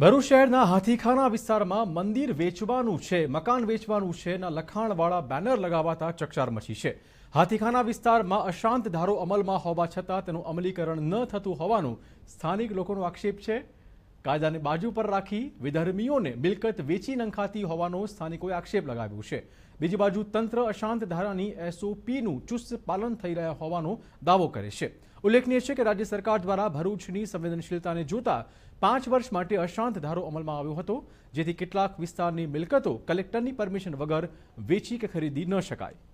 ભરૂચ શહેરના હાથીખાના વિસ્તારમાં મંદિર વેચવાનું છે મકાન વેચવાનું છે ના લખાણવાળા બેનર લગાવાતા ચકચાર મચી છે હાથીખાના વિસ્તારમાં અશાંત ધારો અમલમાં હોવા છતાં તેનું અમલીકરણ ન થતું હોવાનું સ્થાનિક લોકોનો આક્ષેપ છે કાયદાને બાજુ પર રાખી વિધર્મીઓને મિલકત વેચી નંખાતી હોવાનો સ્થાનિકોએ આક્ષેપ લગાવ્યો છે બીજી બાજુ તંત્ર અશાંત ધારાની એસઓપીનું ચુસ્ત પાલન થઈ રહ્યા હોવાનો દાવો કરે છે ઉલ્લેખનીય છે કે રાજ્ય સરકાર દ્વારા ભરૂચની સંવેદનશીલતાને જોતા પાંચ વર્ષ માટે અશાંત ધારો અમલમાં આવ્યો હતો જેથી કેટલાક વિસ્તારની મિલકતો કલેક્ટરની પરમિશન વગર વેચી કે ખરીદી ન શકાય